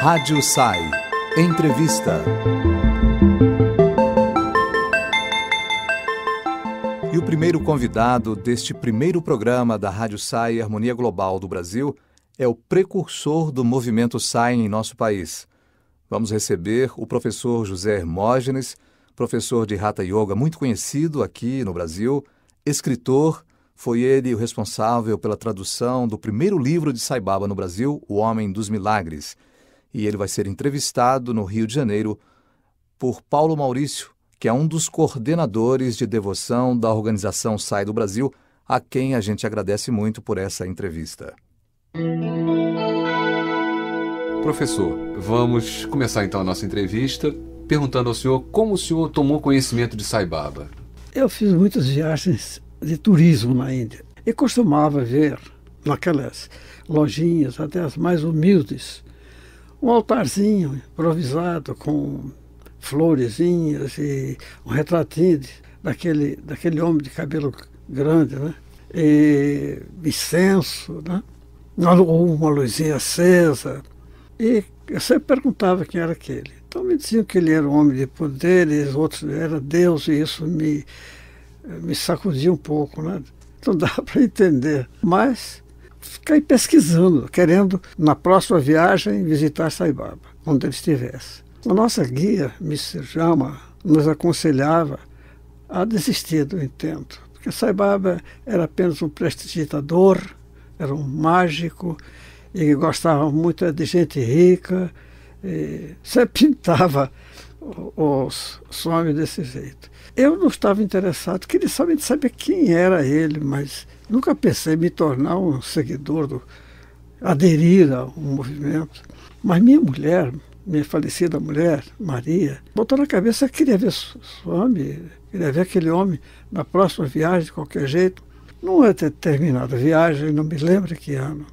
Rádio SAI. Entrevista. E o primeiro convidado deste primeiro programa da Rádio SAI Harmonia Global do Brasil é o precursor do movimento SAI em nosso país. Vamos receber o professor José Hermógenes, professor de Hatha Yoga muito conhecido aqui no Brasil, escritor, foi ele o responsável pela tradução do primeiro livro de Sai Baba no Brasil, O Homem dos Milagres e ele vai ser entrevistado no Rio de Janeiro por Paulo Maurício, que é um dos coordenadores de devoção da organização Sai do Brasil, a quem a gente agradece muito por essa entrevista. Professor, vamos começar então a nossa entrevista perguntando ao senhor como o senhor tomou conhecimento de Sai Baba. Eu fiz muitas viagens de turismo na Índia e costumava ver naquelas lojinhas, até as mais humildes, um altarzinho improvisado com florezinhas e um retratinho daquele, daquele homem de cabelo grande, né? E incenso, né? Ou uma luzinha acesa. E eu sempre perguntava quem era aquele. Então me diziam que ele era um homem de poderes, outros era Deus, e isso me, me sacudia um pouco, né? então dá para entender. Mas ficar pesquisando, querendo, na próxima viagem, visitar Saibaba, onde ele estivesse. A nossa guia, Mr. Jama, nos aconselhava a desistir do intento, porque Saibaba era apenas um prestidigitador, era um mágico e gostava muito de gente rica, e sempre pintava os sonhos desse jeito. Eu não estava interessado, queria somente saber quem era ele, mas nunca pensei em me tornar um seguidor, do, aderir um movimento. Mas minha mulher, minha falecida mulher, Maria, botou na cabeça que queria ver Swami, queria ver aquele homem na próxima viagem, de qualquer jeito. Não é determinada viagem, não me lembro que ano,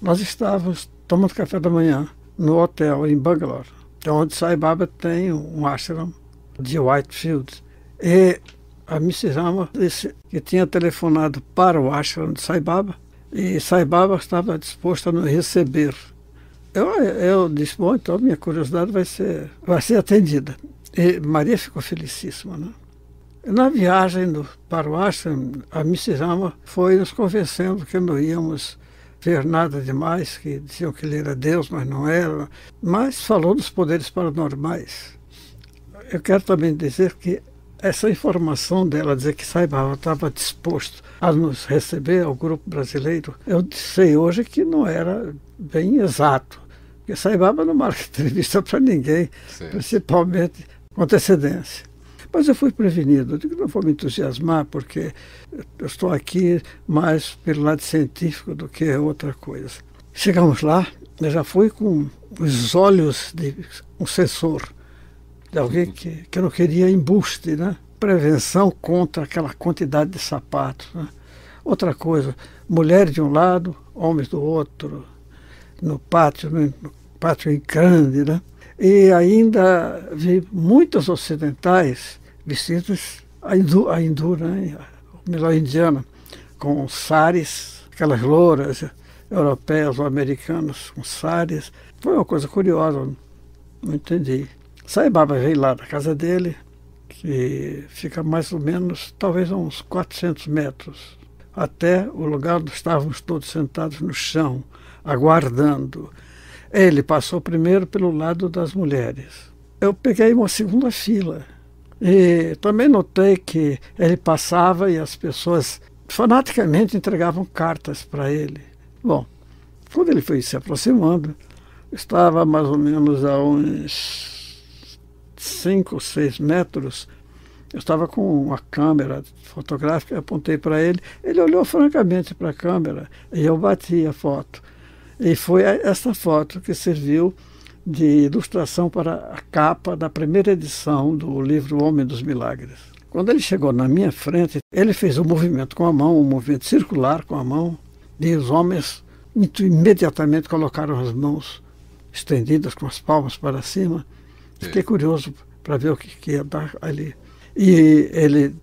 nós estávamos tomando café da manhã no hotel em Bangalore, é onde Sai Baba tem um ashram de Whitefield e é, a Mrs. Rama disse que tinha telefonado para o ashram de Saibaba Baba e Saibaba Baba estava disposto a nos receber. Eu, eu disse, bom, então minha curiosidade vai ser, vai ser atendida. E Maria ficou felicíssima, né? Na viagem do, para o ashram, a Mrs. Rama foi nos convencendo que não íamos ver nada demais, que diziam que ele era Deus, mas não era. Mas falou dos poderes paranormais. Eu quero também dizer que essa informação dela dizer que Saibaba estava disposto a nos receber ao grupo brasileiro, eu sei hoje que não era bem exato. Porque Saibaba não marca entrevista para ninguém, Sim. principalmente com antecedência. Mas eu fui prevenido. Eu digo, não vou me entusiasmar, porque eu estou aqui mais pelo lado científico do que outra coisa. Chegamos lá, eu já fui com os olhos de um sensor de alguém que, que não queria embuste, né? prevenção contra aquela quantidade de sapatos. Né? Outra coisa, mulheres de um lado, homens do outro, no pátio, no pátio grande, né? E ainda vi muitos ocidentais vestidos a hindu, a hindu né? melhor indiana, com sares, aquelas louras europeias ou americanas com sares. Foi uma coisa curiosa, não entendi. Saibaba veio lá da casa dele, que fica mais ou menos, talvez a uns 400 metros, até o lugar onde estávamos todos sentados no chão, aguardando. Ele passou primeiro pelo lado das mulheres. Eu peguei uma segunda fila. E também notei que ele passava e as pessoas fanaticamente entregavam cartas para ele. Bom, quando ele foi se aproximando, estava mais ou menos a uns 5, 6 metros. Eu estava com uma câmera fotográfica, apontei para ele, ele olhou francamente para a câmera e eu bati a foto. E foi essa foto que serviu de ilustração para a capa da primeira edição do livro Homem dos Milagres. Quando ele chegou na minha frente, ele fez um movimento com a mão, um movimento circular com a mão, e os homens imediatamente colocaram as mãos estendidas com as palmas para cima Fiquei é. curioso para ver o que, que ia dar ali. E ele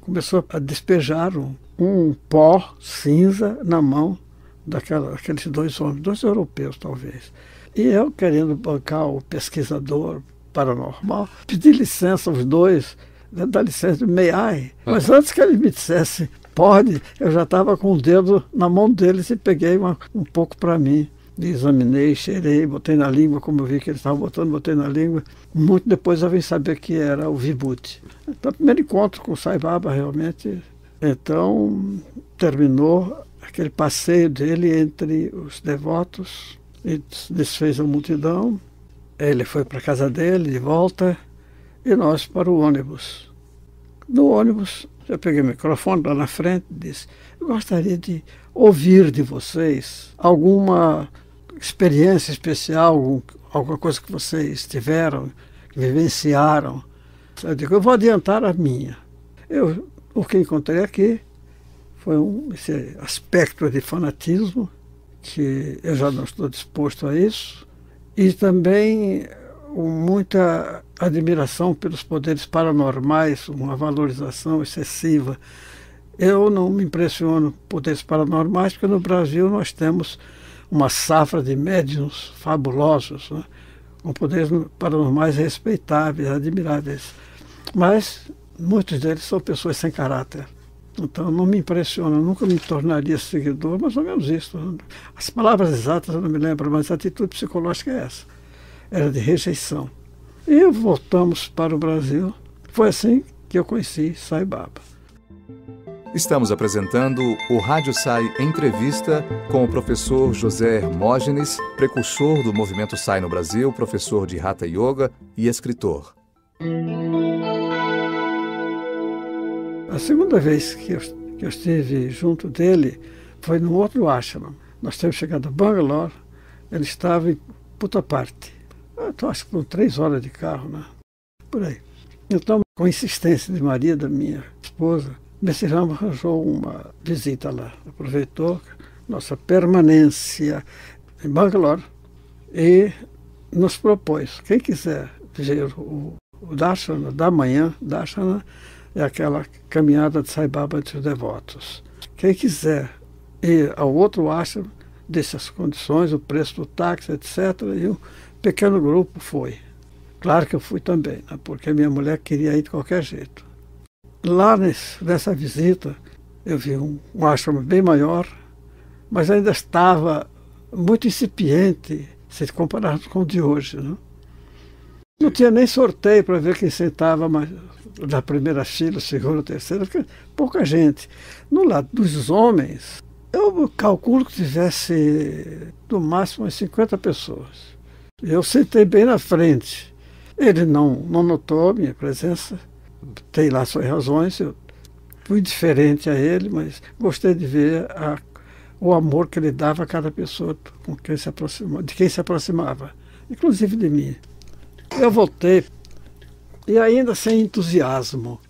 começou a despejar um, um pó cinza na mão daquela, daqueles dois homens, dois europeus talvez. E eu, querendo bancar o pesquisador paranormal, pedi licença aos dois, né, dá licença, de I? Ah. Mas antes que ele me dissesse pode, eu já estava com o dedo na mão deles e peguei uma, um pouco para mim examinei, cheirei, botei na língua, como eu vi que ele estava botando, botei na língua. Muito depois eu vim saber que era o vibute. Então, primeiro encontro com o Sai Baba, realmente. Então, terminou aquele passeio dele entre os devotos, ele desfez a multidão, ele foi para a casa dele, de volta, e nós para o ônibus. No ônibus, eu peguei o microfone lá na frente e disse: Eu gostaria de ouvir de vocês alguma experiência especial, alguma coisa que vocês tiveram, que vivenciaram. Eu digo, eu vou adiantar a minha. Eu, o que encontrei aqui foi um, esse aspecto de fanatismo, que eu já não estou disposto a isso, e também muita admiração pelos poderes paranormais, uma valorização excessiva. Eu não me impressiono com poderes paranormais, porque no Brasil nós temos uma safra de médiums fabulosos, né? com poderes paranormais respeitáveis, admiráveis. Mas muitos deles são pessoas sem caráter. Então não me impressiona, nunca me tornaria seguidor, mas ou menos isso. As palavras exatas eu não me lembro, mas a atitude psicológica é essa. Era de rejeição. E voltamos para o Brasil. Foi assim que eu conheci Saibaba. Estamos apresentando o Rádio Sai Entrevista com o professor José Hermógenes, precursor do movimento Sai no Brasil, professor de Hatha Yoga e escritor. A segunda vez que eu, que eu estive junto dele foi num outro ashram. Nós tínhamos chegado a Bangalore, ele estava em parte. Eu acho que foram três horas de carro, né? Por aí. Então, com insistência de Maria, da minha esposa, Messirama arranjou uma visita lá, aproveitou nossa permanência em Bangalore e nos propôs, quem quiser ver o, o Darshana da manhã, Darshana é aquela caminhada de Sai Baba entre os devotos. Quem quiser ir ao outro ashram, deixa as condições, o preço do táxi, etc. E um pequeno grupo foi. Claro que eu fui também, né, porque minha mulher queria ir de qualquer jeito. Lá nesse, nessa visita, eu vi um, um ashram bem maior, mas ainda estava muito incipiente, se compararmos com o de hoje. Né? Não tinha nem sorteio para ver quem sentava mais, na primeira fila, segunda, terceira, porque pouca gente. No lado dos homens, eu calculo que tivesse no máximo umas 50 pessoas. Eu sentei bem na frente. Ele não, não notou a minha presença tem lá suas razões, eu fui diferente a ele, mas gostei de ver a, o amor que ele dava a cada pessoa com quem se aproximava, de quem se aproximava, inclusive de mim. Eu voltei e ainda sem entusiasmo,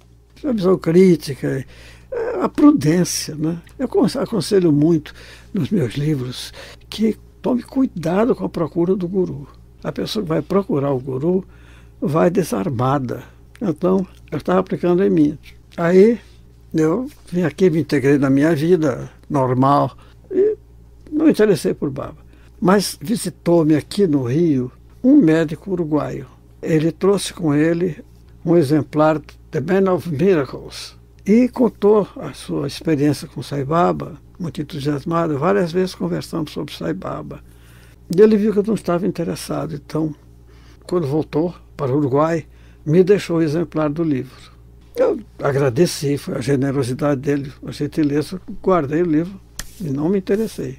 sem visão crítica, eh, a prudência. Né? Eu aconselho muito nos meus livros que tome cuidado com a procura do guru. A pessoa que vai procurar o guru vai desarmada então, eu estava aplicando em mim. Aí, eu vim aqui, me integrei na minha vida normal e não interessei por baba. Mas visitou-me aqui no Rio um médico uruguaio. Ele trouxe com ele um exemplar de The Man of Miracles e contou a sua experiência com Saibaba, muito entusiasmado. Várias vezes conversamos sobre Saibaba. E ele viu que eu não estava interessado. Então, quando voltou para o Uruguai, me deixou o exemplar do livro. Eu agradeci, foi a generosidade dele, a gentileza, guardei o livro e não me interessei.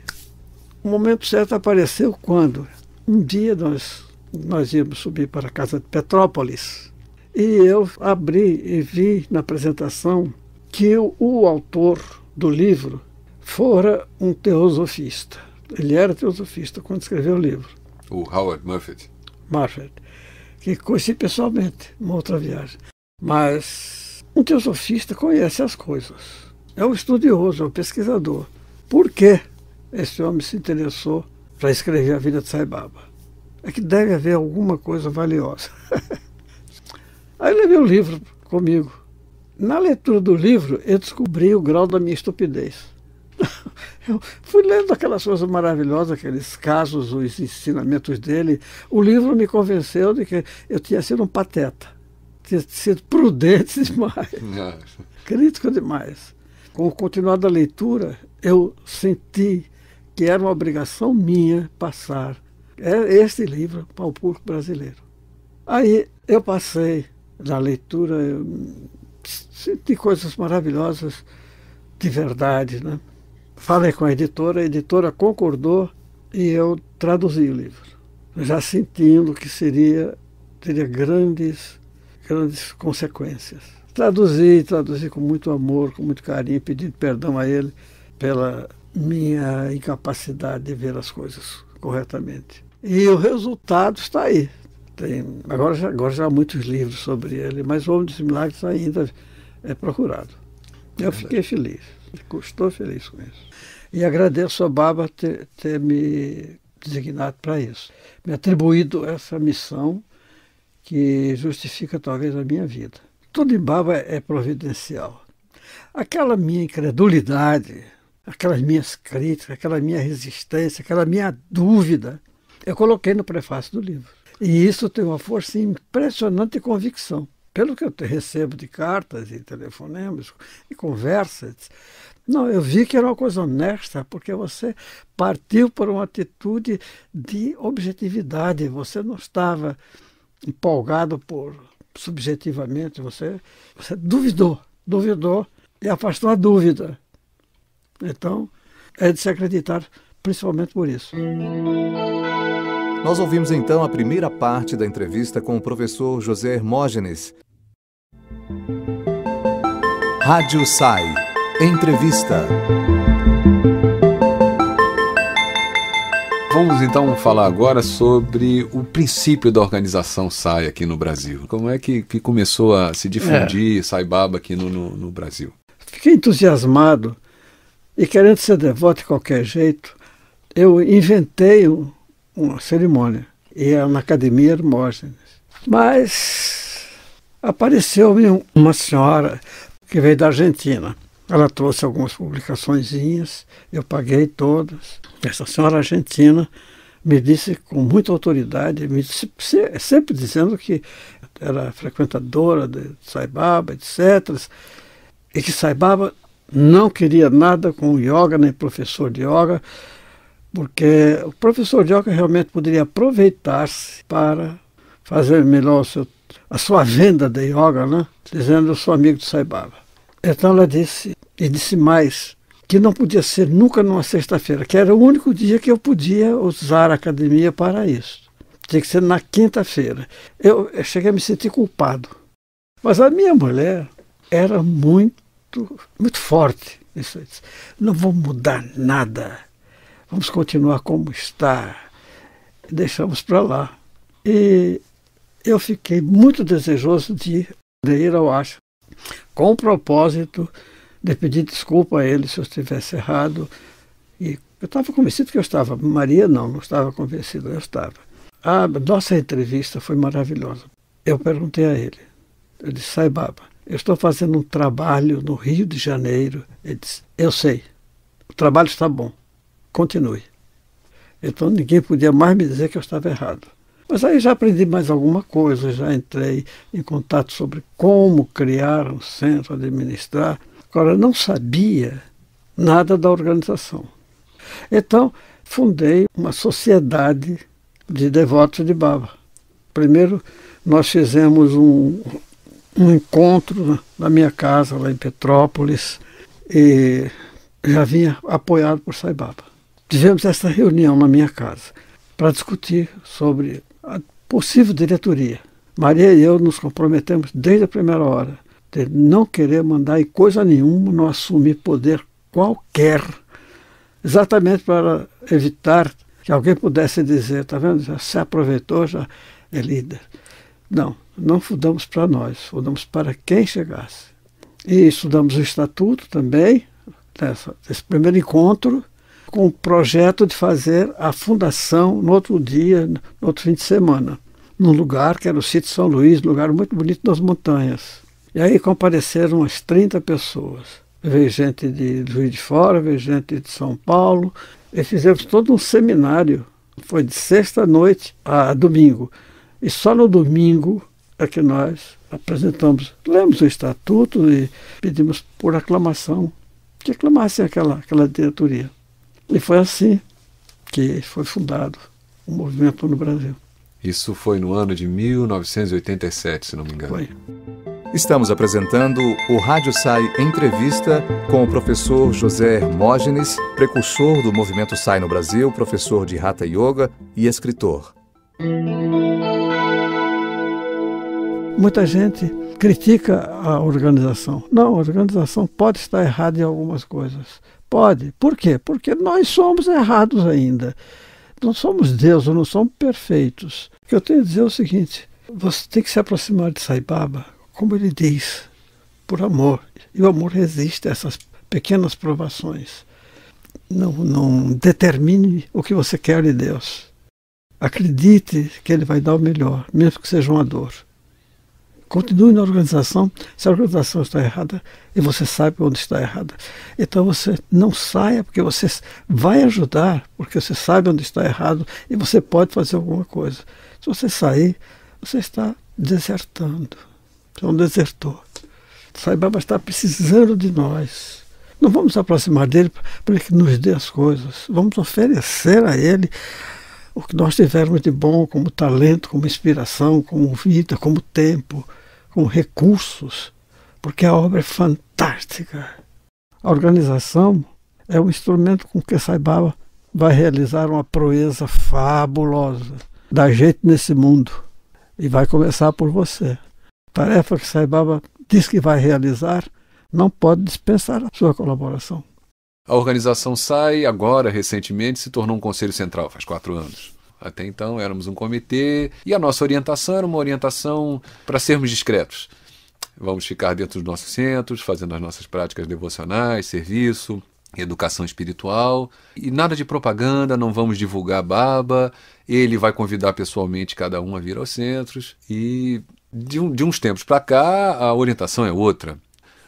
O momento certo apareceu quando, um dia, nós, nós íamos subir para a casa de Petrópolis e eu abri e vi na apresentação que o, o autor do livro fora um teosofista. Ele era teosofista quando escreveu o livro. O Howard Murphy. Murphy que conheci pessoalmente, uma outra viagem. Mas um teosofista conhece as coisas. É um estudioso, é um pesquisador. Por que esse homem se interessou para escrever a vida de Sai Baba? É que deve haver alguma coisa valiosa. Aí levei o livro comigo. Na leitura do livro, eu descobri o grau da minha estupidez. Eu fui lendo aquelas coisas maravilhosas, aqueles casos, os ensinamentos dele. O livro me convenceu de que eu tinha sido um pateta, tinha sido prudente demais, crítico demais. Com o continuar da leitura, eu senti que era uma obrigação minha passar é, este livro para o público brasileiro. Aí eu passei na leitura, eu senti coisas maravilhosas de verdade, né? Falei com a editora, a editora concordou e eu traduzi o livro, já sentindo que seria teria grandes grandes consequências. Traduzi, traduzi com muito amor, com muito carinho, pedindo perdão a ele pela minha incapacidade de ver as coisas corretamente. E o resultado está aí. Tem, agora, já, agora já há muitos livros sobre ele, mas o Homem dos Milagres ainda é procurado. Eu é fiquei feliz, estou feliz com isso. E agradeço a Baba ter, ter me designado para isso, me atribuído essa missão que justifica talvez a minha vida. Tudo em Baba é providencial. Aquela minha incredulidade, aquelas minhas críticas, aquela minha resistência, aquela minha dúvida, eu coloquei no prefácio do livro. E isso tem uma força impressionante e convicção. Pelo que eu recebo de cartas e telefonemas e conversas, não, eu vi que era uma coisa honesta, porque você partiu por uma atitude de objetividade, você não estava empolgado por subjetivamente, você, você duvidou, duvidou e afastou a dúvida. Então, é de se acreditar principalmente por isso. Nós ouvimos então a primeira parte da entrevista com o professor José Hermógenes. Rádio Sai. Entrevista. Vamos então falar agora sobre o princípio da organização SAI aqui no Brasil. Como é que, que começou a se difundir é. Saibaba aqui no, no, no Brasil? Fiquei entusiasmado e querendo ser devoto de qualquer jeito, eu inventei um, uma cerimônia. E era é na Academia Hermógenes. Mas apareceu-me uma senhora que veio da Argentina. Ela trouxe algumas publicaçõezinhas, eu paguei todas. Essa senhora argentina me disse com muita autoridade, me disse, sempre dizendo que era frequentadora de Saibaba, etc. E que Saibaba não queria nada com yoga, nem professor de yoga, porque o professor de yoga realmente poderia aproveitar-se para fazer melhor seu, a sua venda de yoga, né? dizendo eu sou amigo de Saibaba. Então ela disse, e disse mais, que não podia ser nunca numa sexta-feira, que era o único dia que eu podia usar a academia para isso. Tinha que ser na quinta-feira. Eu, eu cheguei a me sentir culpado. Mas a minha mulher era muito, muito forte. Isso, disse, não vou mudar nada. Vamos continuar como está. Deixamos para lá. E eu fiquei muito desejoso de, de ir ao Acho com o propósito de pedir desculpa a ele se eu estivesse errado. E eu estava convencido que eu estava. Maria não, não estava convencido, eu estava. A nossa entrevista foi maravilhosa. Eu perguntei a ele, eu disse, sai baba, eu estou fazendo um trabalho no Rio de Janeiro. Ele disse, eu sei, o trabalho está bom, continue. Então ninguém podia mais me dizer que eu estava errado. Mas aí já aprendi mais alguma coisa, já entrei em contato sobre como criar um centro, administrar. Agora, não sabia nada da organização. Então, fundei uma sociedade de devotos de Baba. Primeiro, nós fizemos um, um encontro na minha casa, lá em Petrópolis, e já vinha apoiado por Sai Baba. Tivemos essa reunião na minha casa para discutir sobre a possível diretoria. Maria e eu nos comprometemos desde a primeira hora de não querer mandar em coisa nenhuma, não assumir poder qualquer, exatamente para evitar que alguém pudesse dizer, está vendo, já se aproveitou, já é líder. Não, não fundamos para nós, fundamos para quem chegasse. E estudamos o estatuto também, nessa, nesse primeiro encontro, com o projeto de fazer a fundação no outro dia, no outro fim de semana, num lugar que era o sítio São Luís, lugar muito bonito nas montanhas. E aí compareceram umas 30 pessoas. Veio gente de Juiz de Fora, veio gente de São Paulo, e fizemos todo um seminário. Foi de sexta-noite a domingo. E só no domingo é que nós apresentamos, lemos o estatuto e pedimos por aclamação que aclamassem aquela, aquela diretoria. E foi assim que foi fundado o movimento no Brasil. Isso foi no ano de 1987, se não me engano. Foi. Estamos apresentando o Rádio Sai Entrevista com o professor José Hermógenes, precursor do movimento Sai no Brasil, professor de Hatha Yoga e escritor. Muita gente critica a organização. Não, a organização pode estar errada em algumas coisas. Pode. Por quê? Porque nós somos errados ainda. Não somos Deus, não somos perfeitos. O que eu tenho a dizer é o seguinte: você tem que se aproximar de Saibaba, como ele diz, por amor. E o amor resiste a essas pequenas provações. Não, não determine o que você quer de Deus. Acredite que ele vai dar o melhor, mesmo que seja uma dor. Continue na organização. Se a organização está errada, e você sabe onde está errada. Então você não saia, porque você vai ajudar, porque você sabe onde está errado e você pode fazer alguma coisa. Se você sair, você está desertando. Você é um desertor. mas está precisando de nós. Não vamos aproximar dele para que nos dê as coisas. Vamos oferecer a ele o que nós tivermos de bom como talento, como inspiração, como vida, como tempo, como recursos, porque a obra é fantástica. A organização é um instrumento com que Saibaba vai realizar uma proeza fabulosa. Dá jeito nesse mundo e vai começar por você. Tarefa que Saibaba diz que vai realizar, não pode dispensar a sua colaboração. A organização sai, agora, recentemente, se tornou um conselho central, faz quatro anos. Até então éramos um comitê e a nossa orientação era uma orientação para sermos discretos. Vamos ficar dentro dos nossos centros, fazendo as nossas práticas devocionais, serviço, educação espiritual e nada de propaganda, não vamos divulgar baba. Ele vai convidar pessoalmente cada um a vir aos centros e de, um, de uns tempos para cá a orientação é outra.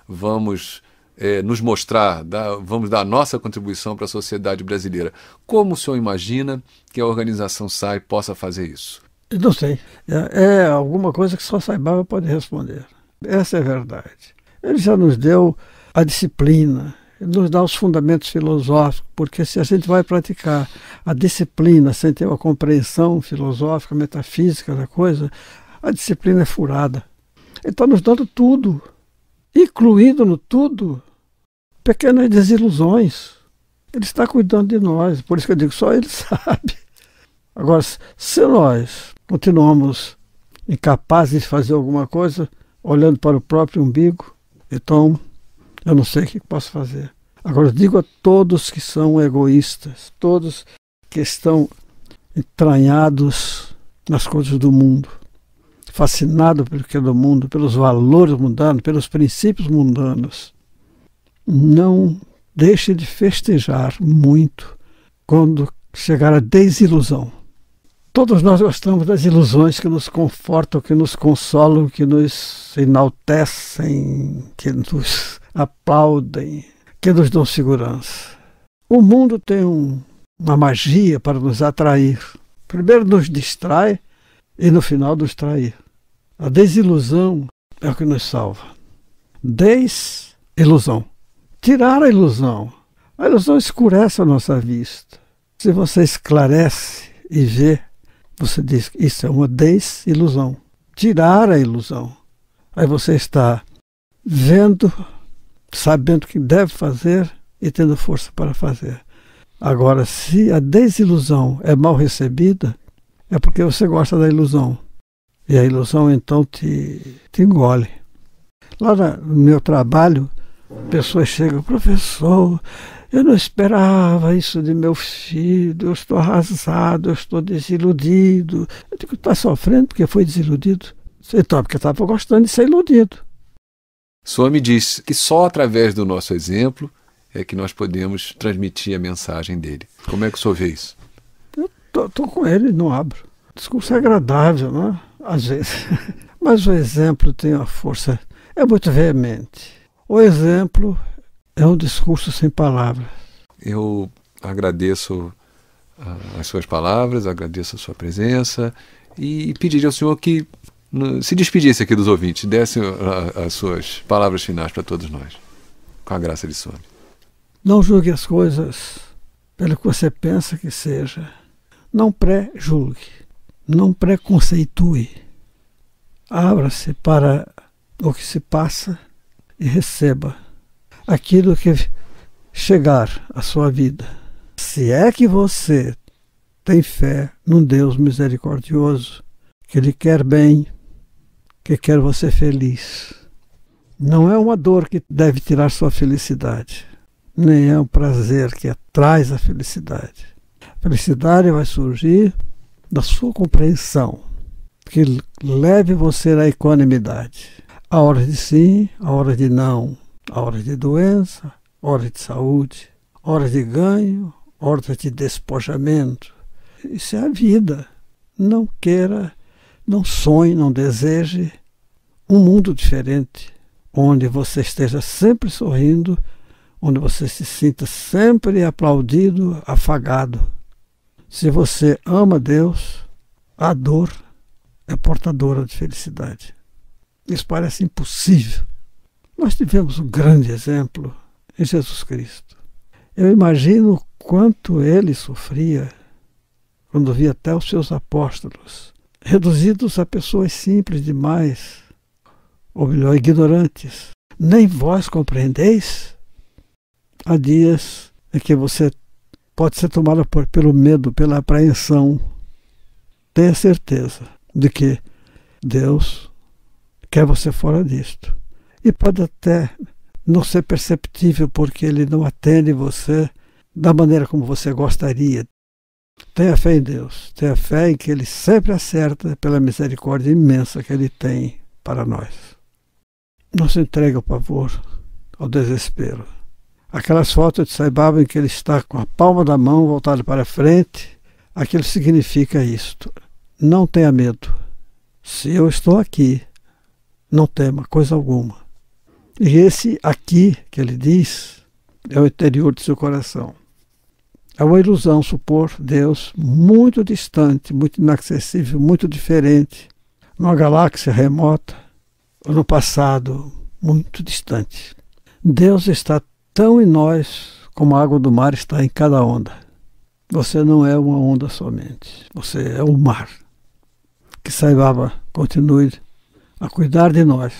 Vamos é, nos mostrar, dar, vamos dar a nossa contribuição para a sociedade brasileira. Como o senhor imagina que a organização SAI possa fazer isso? Não sei. É, é alguma coisa que só Saibaba pode responder. Essa é a verdade. Ele já nos deu a disciplina, nos dá os fundamentos filosóficos, porque se a gente vai praticar a disciplina sem ter uma compreensão filosófica, metafísica da coisa, a disciplina é furada. Ele está nos dando tudo, incluindo no tudo pequenas desilusões. Ele está cuidando de nós, por isso que eu digo, só ele sabe. Agora, se nós continuamos incapazes de fazer alguma coisa, olhando para o próprio umbigo, então eu não sei o que posso fazer. Agora, digo a todos que são egoístas, todos que estão entranhados nas coisas do mundo, fascinados pelo que é do mundo, pelos valores mundanos, pelos princípios mundanos, não deixe de festejar muito quando chegar a desilusão. Todos nós gostamos das ilusões que nos confortam, que nos consolam, que nos enaltecem, que nos aplaudem, que nos dão segurança. O mundo tem um, uma magia para nos atrair. Primeiro nos distrai e no final nos trai. A desilusão é o que nos salva. Desilusão tirar a ilusão. A ilusão escurece a nossa vista. Se você esclarece e vê, você diz que isso é uma desilusão. Tirar a ilusão. Aí você está vendo, sabendo o que deve fazer e tendo força para fazer. Agora, se a desilusão é mal recebida, é porque você gosta da ilusão. E a ilusão então te, te engole. Lá no meu trabalho, Pessoas chegam, professor, eu não esperava isso de meu filho, eu estou arrasado, eu estou desiludido. Eu digo, está sofrendo porque foi desiludido? Então, porque estava gostando de ser iludido. Swami diz que só através do nosso exemplo é que nós podemos transmitir a mensagem dele. Como é que o senhor vê isso? Eu tô, tô com ele, não abro. Discurso é agradável, né? Às vezes. Mas o exemplo tem uma força. É muito veemente o exemplo é um discurso sem palavras. Eu agradeço ah, as suas palavras, agradeço a sua presença e pediria ao senhor que se despedisse aqui dos ouvintes, desse ah, as suas palavras finais para todos nós, com a graça de Sua. Não julgue as coisas pelo que você pensa que seja. Não pré-julgue, não preconceitue. Abra-se para o que se passa e receba aquilo que chegar à sua vida. Se é que você tem fé num Deus misericordioso, que Ele quer bem, que quer você feliz. Não é uma dor que deve tirar sua felicidade, nem é um prazer que traz a felicidade. A felicidade vai surgir da sua compreensão, que leve você à equanimidade a hora de sim, a hora de não, a hora de doença, a hora de saúde, a hora de ganho, a hora de despojamento. Isso é a vida. Não queira, não sonhe, não deseje um mundo diferente, onde você esteja sempre sorrindo, onde você se sinta sempre aplaudido, afagado. Se você ama Deus, a dor é portadora de felicidade. Isso parece impossível. Nós tivemos um grande exemplo em Jesus Cristo. Eu imagino quanto ele sofria quando via até os seus apóstolos reduzidos a pessoas simples demais, ou melhor, ignorantes. Nem vós compreendeis? Há dias em que você pode ser tomado por, pelo medo, pela apreensão. Tenha certeza de que Deus quer você fora disto. E pode até não ser perceptível porque ele não atende você da maneira como você gostaria. Tenha fé em Deus, tenha fé em que Ele sempre acerta pela misericórdia imensa que Ele tem para nós. Não se entregue ao pavor, ao desespero. Aquelas fotos de Saibaba em que ele está com a palma da mão voltada para frente, aquilo significa isto. Não tenha medo. Se eu estou aqui, não tema coisa alguma. E esse aqui que ele diz é o interior de seu coração. É uma ilusão supor Deus muito distante, muito inacessível, muito diferente, numa galáxia remota ou no passado muito distante. Deus está tão em nós como a água do mar está em cada onda. Você não é uma onda somente, você é o mar. Que Saibaba continue a cuidar de nós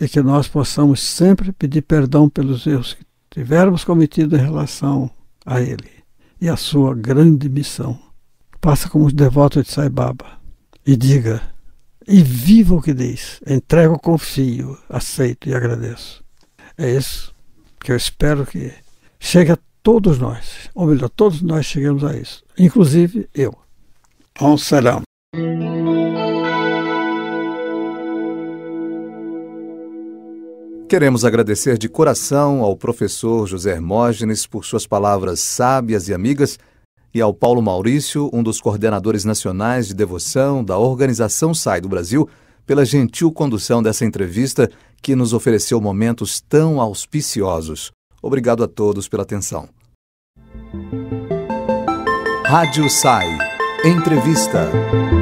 e que nós possamos sempre pedir perdão pelos erros que tivermos cometido em relação a Ele e a sua grande missão. Passa como os devotos de Sai Baba e diga, e viva o que diz, entrego, confio, aceito e agradeço. É isso que eu espero que chegue a todos nós, ou melhor, todos nós chegamos a isso, inclusive eu. On serão. Queremos agradecer de coração ao professor José Hermógenes por suas palavras sábias e amigas e ao Paulo Maurício, um dos coordenadores nacionais de devoção da organização Sai do Brasil, pela gentil condução dessa entrevista que nos ofereceu momentos tão auspiciosos. Obrigado a todos pela atenção. Rádio Sai. Entrevista.